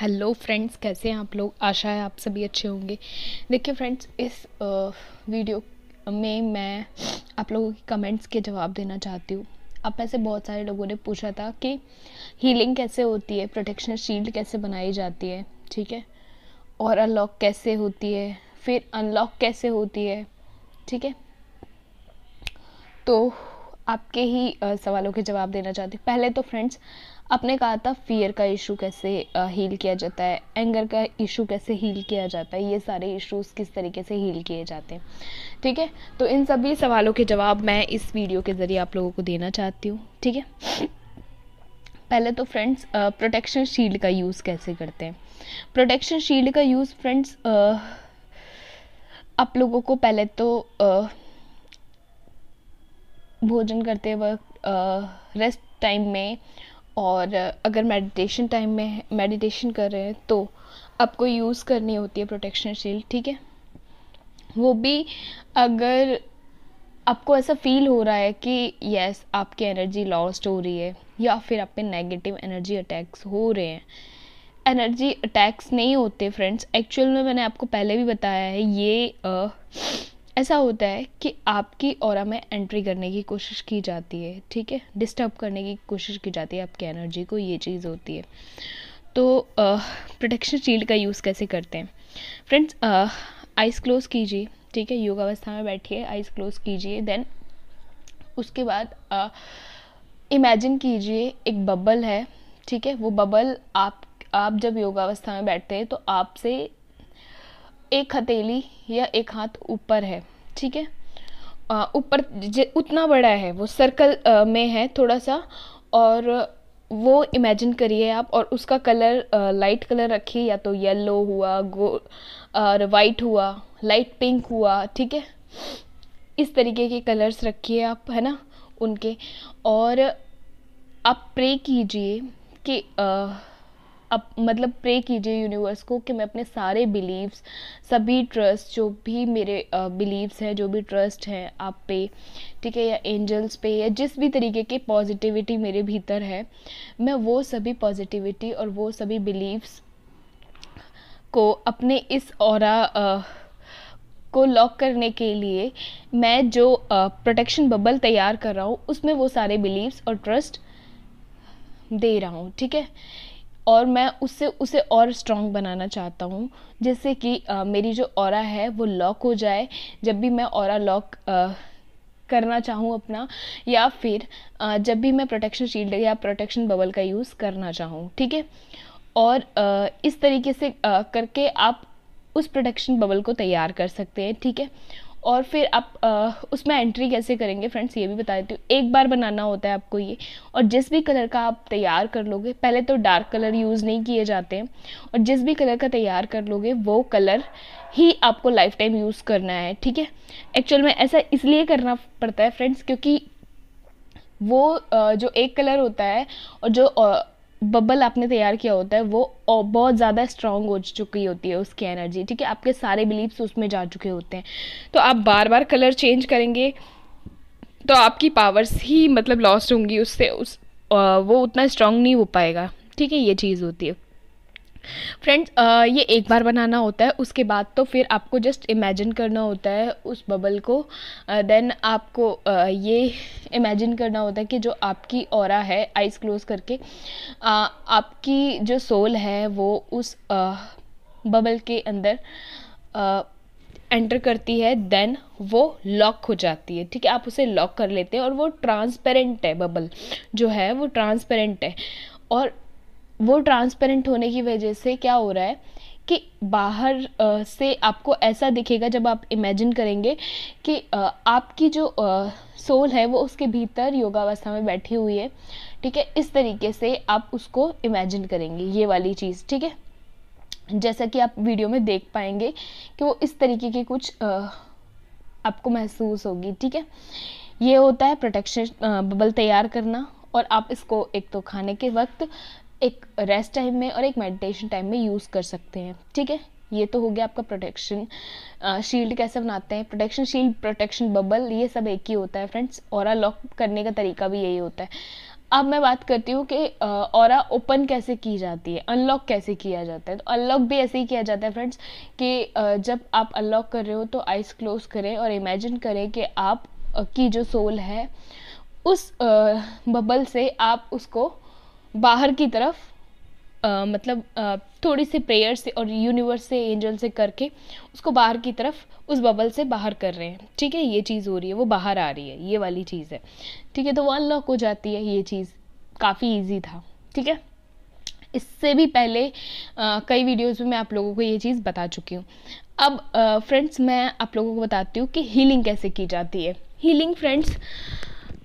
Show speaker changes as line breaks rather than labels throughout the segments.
hello friends कैसे हैं आप लोग आशा है आप सभी अच्छे होंगे देखिए फ्रेंड्स इस वीडियो में मैं आप लोगों की कमेंट्स के जवाब देना चाहती हूँ आप ऐसे बहुत सारे लोगों ने पूछा था कि हीलिंग कैसे होती है प्रोटेक्शन शील्ड कैसे बनाई जाती है ठीक है और अनलॉक कैसे होती है फिर अनलॉक कैसे होती है ठीक है तो आपके ही सवालों के जवाब देना चाहती हूँ पहले तो फ्रेंड्स आपने कहा था फियर का इशू कैसे हील किया जाता है एंगर का इशू कैसे हील किया जाता है ये सारे इश्यूज किस तरीके से हील किए जाते हैं ठीक है तो इन सभी सवालों के जवाब मैं इस वीडियो के ज़रिए आप लोगों को देना चाहती हूँ ठीक है पहले तो फ्रेंड्स प्रोटेक्शन शील्ड का यूज़ कैसे करते हैं प्रोटेक्शन शील्ड का यूज़ फ्रेंड्स आप लोगों को पहले तो भोजन करते वक्त रेस्ट टाइम में और अगर मेडिटेशन टाइम में मेडिटेशन कर रहे हैं तो आपको यूज़ करनी होती है प्रोटेक्शन शील्ड ठीक है वो भी अगर आपको ऐसा फील हो रहा है कि यस आपकी एनर्जी लॉस्ट हो रही है या फिर आप पे नेगेटिव एनर्जी अटैक्स हो रहे हैं एनर्जी अटैक्स नहीं होते फ्रेंड्स एक्चुअल में मैंने आपको पहले भी बताया है ये ऐसा होता है कि आपकी और में एंट्री करने की कोशिश की जाती है ठीक है डिस्टर्ब करने की कोशिश की जाती है आपकी एनर्जी को ये चीज़ होती है तो प्रोटेक्शन शील्ड का यूज़ कैसे करते हैं फ्रेंड्स आइस क्लोज कीजिए ठीक है योग अवस्था में बैठिए आइस क्लोज कीजिए देन उसके बाद इमेजिन कीजिए एक बबल है ठीक है वो बबल आप आप जब योगावस्था में बैठते हैं तो आपसे एक हथेली या एक हाथ ऊपर है ठीक है ऊपर उतना बड़ा है वो सर्कल में है थोड़ा सा और वो इमेजिन करिए आप और उसका कलर लाइट कलर रखिए या तो येलो हुआ गो और वाइट हुआ लाइट पिंक हुआ ठीक है इस तरीके के कलर्स रखिए आप है ना उनके और आप प्रे कीजिए कि अप मतलब प्रे कीजिए यूनिवर्स को कि मैं अपने सारे बिलीव्स सभी ट्रस्ट जो भी मेरे बिलीव्स हैं जो भी ट्रस्ट हैं आप पे ठीक है या एंजल्स पे या जिस भी तरीके की पॉजिटिविटी मेरे भीतर है मैं वो सभी पॉजिटिविटी और वो सभी बिलीव्स को अपने इस और को लॉक करने के लिए मैं जो प्रोटेक्शन बबल तैयार कर रहा हूँ उसमें वो सारे बिलीव्स और ट्रस्ट दे रहा हूँ ठीक है और मैं उससे उसे और स्ट्रॉन्ग बनाना चाहता हूँ जिससे कि मेरी जो और है वो लॉक हो जाए जब भी मैं और लॉक करना चाहूँ अपना या फिर जब भी मैं प्रोटेक्शन शील्ड या प्रोटेक्शन बबल का यूज़ करना चाहूँ ठीक है और इस तरीके से करके आप उस प्रोटेक्शन बबल को तैयार कर सकते हैं ठीक है और फिर आप आ, उसमें एंट्री कैसे करेंगे फ्रेंड्स ये भी बता देती हूँ एक बार बनाना होता है आपको ये और जिस भी कलर का आप तैयार कर लोगे पहले तो डार्क कलर यूज़ नहीं किए जाते हैं और जिस भी कलर का तैयार कर लोगे वो कलर ही आपको लाइफ टाइम यूज़ करना है ठीक है एक्चुअल में ऐसा इसलिए करना पड़ता है फ्रेंड्स क्योंकि वो जो एक कलर होता है और जो बबल आपने तैयार किया होता है वो बहुत ज़्यादा स्ट्रांग हो चुकी होती है उसकी एनर्जी ठीक है आपके सारे बिलीव्स उसमें जा चुके होते हैं तो आप बार बार कलर चेंज करेंगे तो आपकी पावर्स ही मतलब लॉस्ट होंगी उससे उस वो उतना स्ट्रांग नहीं हो पाएगा ठीक है ये चीज़ होती है फ्रेंड्स ये एक बार बनाना होता है उसके बाद तो फिर आपको जस्ट इमेजिन करना होता है उस बबल को देन आपको ये इमेजिन करना होता है कि जो आपकी और है आइज़ क्लोज़ करके आपकी जो सोल है वो उस बबल के अंदर एंटर करती है देन वो लॉक हो जाती है ठीक है आप उसे लॉक कर लेते हैं और वो ट्रांसपेरेंट है बबल जो है वो ट्रांसपेरेंट है और वो ट्रांसपेरेंट होने की वजह से क्या हो रहा है कि बाहर से आपको ऐसा दिखेगा जब आप इमेजिन करेंगे कि आपकी जो सोल है वो उसके भीतर योगावस्था में बैठी हुई है ठीक है इस तरीके से आप उसको इमेजिन करेंगे ये वाली चीज़ ठीक है जैसा कि आप वीडियो में देख पाएंगे कि वो इस तरीके की कुछ आपको महसूस होगी ठीक है ये होता है प्रोटेक्शन बबल तैयार करना और आप इसको एक तो खाने के वक्त एक रेस्ट टाइम में और एक मेडिटेशन टाइम में यूज़ कर सकते हैं ठीक है ये तो हो गया आपका प्रोटेक्शन शील्ड कैसे बनाते हैं प्रोटेक्शन शील्ड प्रोटेक्शन बबल ये सब एक ही होता है फ्रेंड्स और लॉक करने का तरीका भी यही होता है अब मैं बात करती हूँ कि और ओपन कैसे की जाती है अनलॉक कैसे किया जाता है तो अनलॉक भी ऐसे ही किया जाता है फ्रेंड्स कि जब आप अनलॉक कर रहे हो तो आइस क्लोज करें और इमेजिन करें कि आप की जो सोल है उस बबल से आप उसको बाहर की तरफ आ, मतलब आ, थोड़ी सी प्रेयर से और यूनिवर्स से एंजल से करके उसको बाहर की तरफ उस बबल से बाहर कर रहे हैं ठीक है ये चीज़ हो रही है वो बाहर आ रही है ये वाली चीज़ है ठीक है तो वो अनलॉक हो जाती है ये चीज़ काफ़ी ईजी था ठीक है इससे भी पहले आ, कई वीडियोस में मैं आप लोगों को ये चीज़ बता चुकी हूँ अब फ्रेंड्स मैं आप लोगों को बताती हूँ कि हीलिंग कैसे की जाती है हीलिंग फ्रेंड्स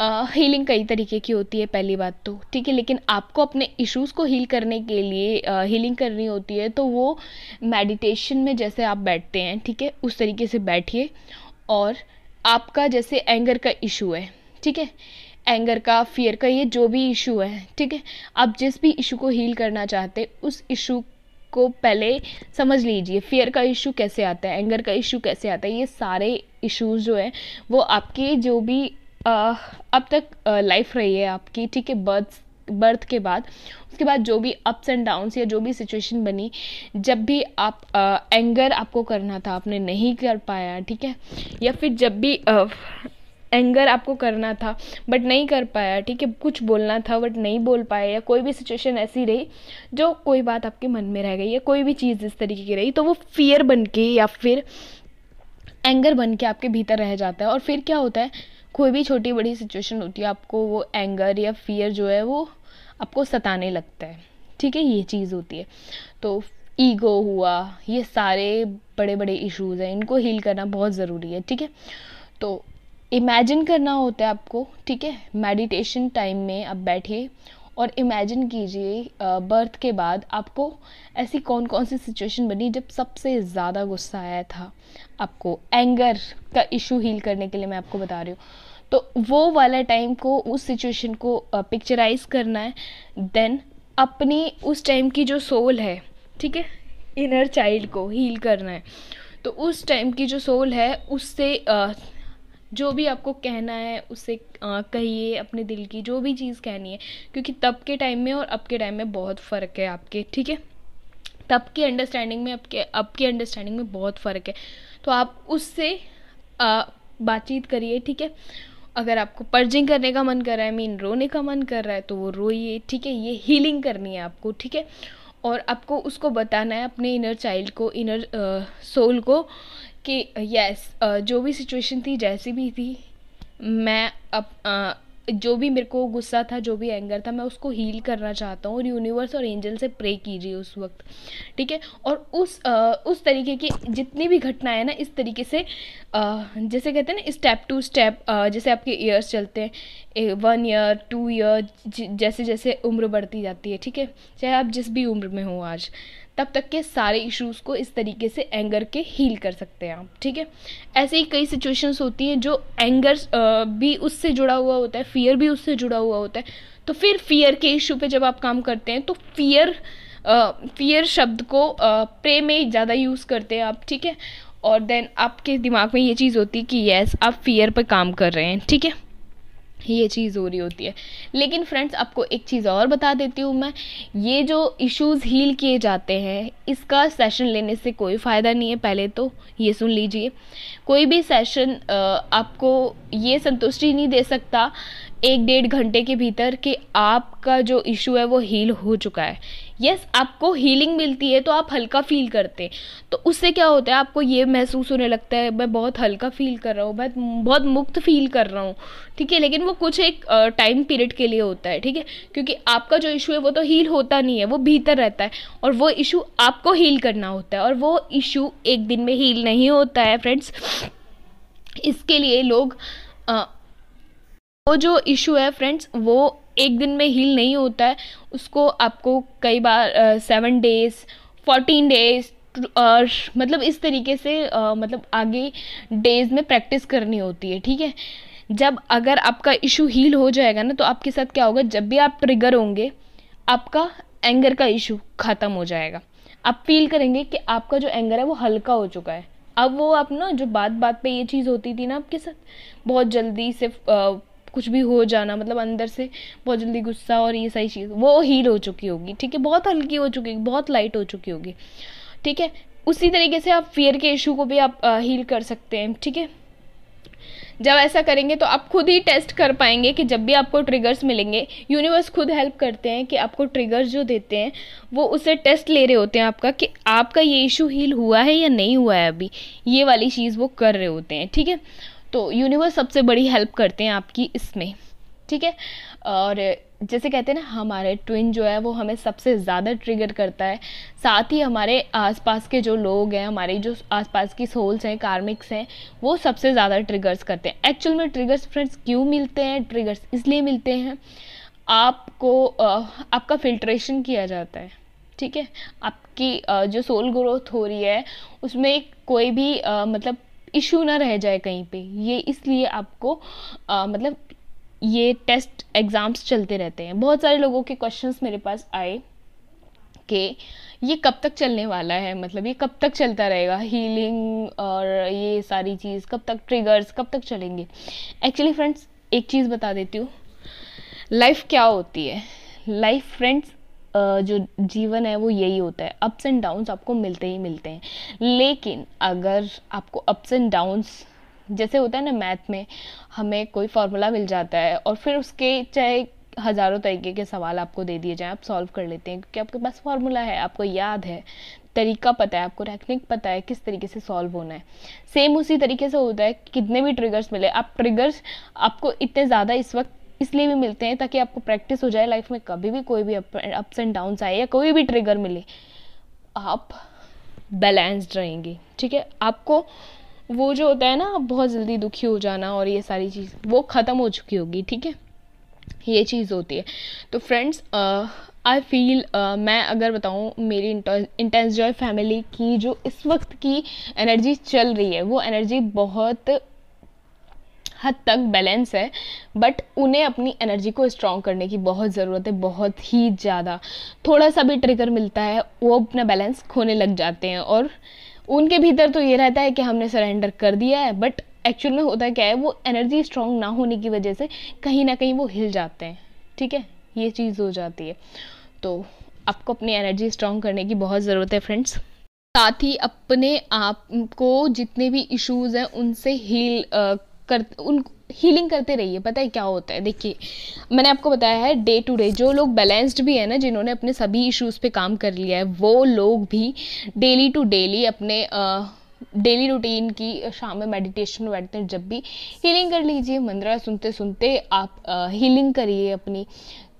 हीलिंग कई तरीके की होती है पहली बात तो ठीक है लेकिन आपको अपने इश्यूज़ को हील करने के लिए हीलिंग करनी होती है तो वो मेडिटेशन में जैसे आप बैठते हैं ठीक है उस तरीके से बैठिए और आपका जैसे एंगर का इशू है ठीक है एंगर का फियर का ये जो भी इशू है ठीक है आप जिस भी इशू को हील करना चाहते उस इशू को पहले समझ लीजिए फियर का इशू कैसे आता है एंगर का इशू कैसे आता है ये सारे इश्यूज जो हैं वो आपके जो भी अब तक लाइफ रही है आपकी ठीक है बर्थ बर्थ के बाद उसके बाद जो भी अप्स एंड डाउन्स या जो भी सिचुएशन बनी जब भी आप आ, एंगर आपको करना था आपने नहीं कर पाया ठीक है या फिर जब भी आ, एंगर आपको करना था बट नहीं कर पाया ठीक है कुछ बोलना था बट नहीं बोल पाया या कोई भी सिचुएशन ऐसी रही जो कोई बात आपके मन में रह गई या कोई भी चीज़ इस तरीके की रही तो वो फियर बन के या फिर एंगर बन के आपके भीतर रह जाता है और फिर क्या होता है कोई भी छोटी बड़ी सिचुएशन होती है आपको वो एंगर या फियर जो है वो आपको सताने लगता है ठीक है ये चीज़ होती है तो ईगो हुआ ये सारे बड़े बड़े इश्यूज़ हैं इनको हील करना बहुत ज़रूरी है ठीक है तो इमेजिन करना होता है आपको ठीक है मेडिटेशन टाइम में आप बैठिए और इमेजिन कीजिए बर्थ के बाद आपको ऐसी कौन कौन सी सिचुएशन बनी जब सबसे ज़्यादा गुस्सा आया था आपको एंगर का इशू हील करने के लिए मैं आपको बता रही हूँ तो वो वाला टाइम को उस सिचुएशन को पिक्चराइज करना है देन अपनी उस टाइम की जो सोल है ठीक है इनर चाइल्ड को हील करना है तो उस टाइम की जो सोल है उससे जो भी आपको कहना है उसे कहिए अपने दिल की जो भी चीज़ कहनी है क्योंकि तब के टाइम में और अब के टाइम में बहुत फ़र्क है आपके ठीक है तब की अंडरस्टैंडिंग में अब अब की अंडरस्टैंडिंग में बहुत फ़र्क है तो आप उससे बातचीत करिए ठीक है अगर आपको पर्जिंग करने का मन कर रहा है मीन रोने का मन कर रहा है तो वो रोइए ठीक है ये हीलिंग करनी है आपको ठीक है और आपको उसको बताना है अपने इनर चाइल्ड को इनर सोल को कि यस जो भी सिचुएशन थी जैसी भी थी मैं अब जो भी मेरे को गुस्सा था जो भी एंगर था मैं उसको हील करना चाहता हूँ और यूनिवर्स और एंजल से प्रे कीजिए उस वक्त ठीक है और उस आ, उस तरीके की जितनी भी घटनाएं ना इस तरीके से आ, जैसे कहते हैं ना स्टेप टू स्टेप जैसे आपके ईयर्स चलते हैं वन ईयर टू ईयर जैसे जैसे उम्र बढ़ती जाती है ठीक है चाहे आप जिस भी उम्र में हो आज तब तक के सारे इश्यूज़ को इस तरीके से एंगर के हील कर सकते हैं आप ठीक है ऐसे ही कई सिचुएशंस होती हैं जो एंगर भी उससे जुड़ा हुआ होता है फियर भी उससे जुड़ा हुआ होता है तो फिर फियर के इशू पे जब आप काम करते हैं तो फियर फियर शब्द को प्रे में ज़्यादा यूज़ करते हैं आप ठीक है और देन आपके दिमाग में ये चीज़ होती है कि येस आप फियर पर काम कर रहे हैं ठीक है ये चीज़ हो रही होती है लेकिन फ्रेंड्स आपको एक चीज़ और बता देती हूँ मैं ये जो इश्यूज हील किए जाते हैं इसका सेशन लेने से कोई फ़ायदा नहीं है पहले तो ये सुन लीजिए कोई भी सेशन आपको ये संतुष्टि नहीं दे सकता एक डेढ़ घंटे के भीतर कि आपका जो इशू है वो हील हो चुका है यस आपको हीलिंग मिलती है तो आप हल्का फील करते हैं तो उससे क्या होता है आपको ये महसूस होने लगता है मैं बहुत हल्का फील कर रहा हूँ मैं बहुत मुक्त फील कर रहा हूँ ठीक है लेकिन वो कुछ एक टाइम पीरियड के लिए होता है ठीक है क्योंकि आपका जो इशू है वो तो हील होता नहीं है वो भीतर रहता है और वो इशू आपको हील करना होता है और वो इशू एक दिन में हील नहीं होता है फ्रेंड्स इसके लिए लोग वो जो इशू है फ्रेंड्स वो एक दिन में हील नहीं होता है उसको आपको कई बार सेवन डेज फोर्टीन डेज और मतलब इस तरीके से आ, मतलब आगे डेज में प्रैक्टिस करनी होती है ठीक है जब अगर आपका इशू हील हो जाएगा ना तो आपके साथ क्या होगा जब भी आप ट्रिगर होंगे आपका एंगर का इशू ख़त्म हो जाएगा आप फील करेंगे कि आपका जो एंगर है वो हल्का हो चुका है अब वो आप ना जो बात बात पे ये चीज़ होती थी ना आपके साथ बहुत जल्दी से कुछ भी हो जाना मतलब अंदर से बहुत जल्दी गुस्सा और ये सारी चीज़ वो हील हो चुकी होगी ठीक है बहुत हल्की हो चुकी होगी बहुत लाइट हो चुकी होगी ठीक है उसी तरीके से आप फियर के इशू को भी आप हील कर सकते हैं ठीक है जब ऐसा करेंगे तो आप खुद ही टेस्ट कर पाएंगे कि जब भी आपको ट्रिगर्स मिलेंगे यूनिवर्स खुद हेल्प करते हैं कि आपको ट्रिगर्स जो देते हैं वो उसे टेस्ट ले रहे होते हैं आपका कि आपका ये इशू हील हुआ है या नहीं हुआ है अभी ये वाली चीज़ वो कर रहे होते हैं ठीक है तो यूनिवर्स सबसे बड़ी हेल्प करते हैं आपकी इसमें ठीक है और जैसे कहते हैं ना हमारे ट्विन जो है वो हमें सबसे ज़्यादा ट्रिगर करता है साथ ही हमारे आसपास के जो लोग हैं हमारे जो आसपास की सोल्स हैं कार्मिक्स हैं वो सबसे ज़्यादा ट्रिगर्स करते हैं एक्चुअल में ट्रिगर्स फ्रेंड्स क्यों मिलते हैं ट्रिगर्स इसलिए मिलते हैं आपको आपका फिल्ट्रेशन किया जाता है ठीक है आपकी जो सोल ग्रोथ हो रही है उसमें कोई भी मतलब इशू ना रह जाए कहीं पे ये इसलिए आपको आ, मतलब ये टेस्ट एग्ज़ाम्स चलते रहते हैं बहुत सारे लोगों के क्वेश्चंस मेरे पास आए कि ये कब तक चलने वाला है मतलब ये कब तक चलता रहेगा हीलिंग और ये सारी चीज़ कब तक ट्रिगर्स कब तक चलेंगे एक्चुअली फ्रेंड्स एक चीज़ बता देती हूँ लाइफ क्या होती है लाइफ फ्रेंड्स जो जीवन है वो यही होता है अप्स एंड डाउन्स आपको मिलते ही मिलते हैं लेकिन अगर आपको अप्स एंड डाउन्स जैसे होता है ना मैथ में हमें कोई फार्मूला मिल जाता है और फिर उसके चाहे हज़ारों तरीके के सवाल आपको दे दिए जाएं आप सॉल्व कर लेते हैं क्योंकि आपके पास फार्मूला है आपको याद है तरीका पता है आपको टेक्निक पता है किस तरीके से सॉल्व होना है सेम उसी तरीके से होता है कि कितने भी ट्रिगर्स मिले आप ट्रिगर्स आपको इतने ज़्यादा इस वक्त इसलिए भी मिलते हैं ताकि आपको प्रैक्टिस हो जाए लाइफ में कभी भी कोई भी अप्स एंड डाउन्स आए या कोई भी ट्रिगर मिले आप बैलेंस्ड रहेंगे ठीक है आपको वो जो होता है ना आप बहुत जल्दी दुखी हो जाना और ये सारी चीज़ वो ख़त्म हो चुकी होगी ठीक है ये चीज़ होती है तो फ्रेंड्स आई फील मैं अगर बताऊँ मेरी इंटेंस जॉय फैमिली की जो इस वक्त की एनर्जी चल रही है वो एनर्जी बहुत हद तक बैलेंस है बट उन्हें अपनी एनर्जी को स्ट्रॉन्ग करने की बहुत ज़रूरत है बहुत ही ज़्यादा थोड़ा सा भी ट्रिगर मिलता है वो अपना बैलेंस खोने लग जाते हैं और उनके भीतर तो ये रहता है कि हमने सरेंडर कर दिया है बट एक्चुअल में होता क्या है वो एनर्जी स्ट्रॉन्ग ना होने की वजह से कहीं ना कहीं वो हिल जाते हैं ठीक है ये चीज़ हो जाती है तो आपको अपनी एनर्जी स्ट्रॉन्ग करने की बहुत ज़रूरत है फ्रेंड्स साथ ही अपने आप को जितने भी इश्यूज हैं उनसे हील कर उन हीलिंग करते रहिए पता है क्या होता है देखिए मैंने आपको बताया है डे टू डे जो लोग बैलेंस्ड भी है ना जिन्होंने अपने सभी इश्यूज़ पे काम कर लिया है वो लोग भी डेली टू डेली अपने आ, डेली रूटीन की शाम में मेडिटेशन में बैठते हैं जब भी हीलिंग कर लीजिए मंद्रा सुनते सुनते आप हीलिंग करिए अपनी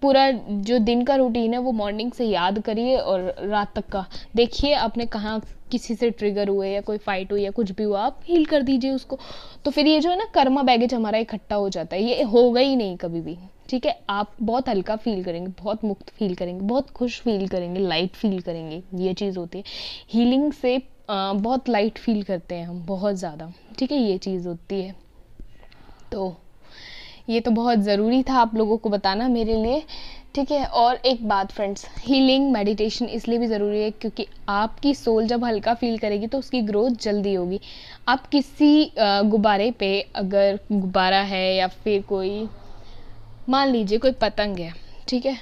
पूरा जो दिन का रूटीन है वो मॉर्निंग से याद करिए और रात तक का देखिए आपने कहाँ किसी से ट्रिगर हुए या कोई फाइट हुई या कुछ भी हुआ आप हील कर दीजिए उसको तो फिर ये जो है ना कर्मा बैगेज हमारा इकट्ठा हो जाता है ये होगा ही नहीं कभी भी ठीक है आप बहुत हल्का फील करेंगे बहुत मुक्त फील करेंगे बहुत खुश फील करेंगे लाइट फील करेंगे ये चीज़ होती है हीलिंग से बहुत लाइट फील करते हैं हम बहुत ज़्यादा ठीक है ये चीज़ होती है तो ये तो बहुत ज़रूरी था आप लोगों को बताना मेरे लिए ठीक है और एक बात फ्रेंड्स हीलिंग मेडिटेशन इसलिए भी ज़रूरी है क्योंकि आपकी सोल जब हल्का फील करेगी तो उसकी ग्रोथ जल्दी होगी आप किसी गुब्बारे पे अगर गुब्बारा है या फिर कोई मान लीजिए कोई पतंग है ठीक है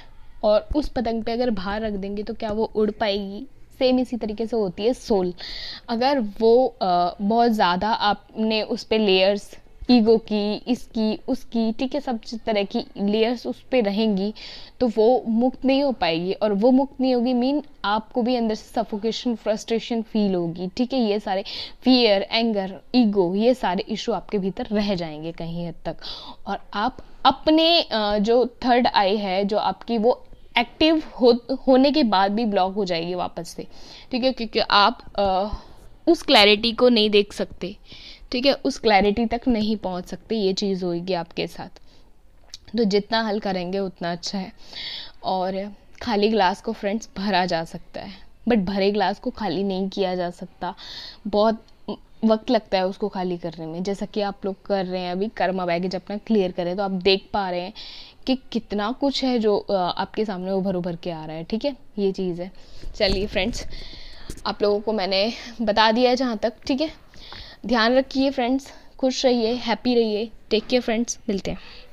और उस पतंग पे अगर भार रख देंगे तो क्या वो उड़ पाएगी सेम इसी तरीके से होती है सोल अगर वो बहुत ज़्यादा आपने उस पर लेयर्स ईगो की इसकी उसकी ठीक है सब तरह की लेयर्स उस पर रहेंगी तो वो मुक्त नहीं हो पाएगी और वो मुक्त नहीं होगी मीन आपको भी अंदर से सफोकेशन फ्रस्ट्रेशन फील होगी ठीक है ये सारे फियर एंगर ईगो ये सारे इशू आपके भीतर रह जाएंगे कहीं हद तक और आप अपने जो थर्ड आई है जो आपकी वो एक्टिव हो होने के बाद भी ब्लॉक हो जाएगी वापस से ठीक है क्योंकि आप आ, उस क्लैरिटी को नहीं देख सकते ठीक है उस क्लैरिटी तक नहीं पहुंच सकते ये चीज़ होएगी आपके साथ तो जितना हल करेंगे उतना अच्छा है और खाली ग्लास को फ्रेंड्स भरा जा सकता है बट भरे ग्लास को खाली नहीं किया जा सकता बहुत वक्त लगता है उसको खाली करने में जैसा कि आप लोग कर रहे हैं अभी कर्मा बैगेज अपना क्लियर करें तो आप देख पा रहे हैं कि कितना कुछ है जो आपके सामने उभर उभर के आ रहा है ठीक है ये चीज़ है चलिए फ्रेंड्स आप लोगों को मैंने बता दिया है जहाँ तक ठीक है ध्यान रखिए फ्रेंड्स खुश रहिए हैप्पी रहिए टेक केयर फ्रेंड्स मिलते हैं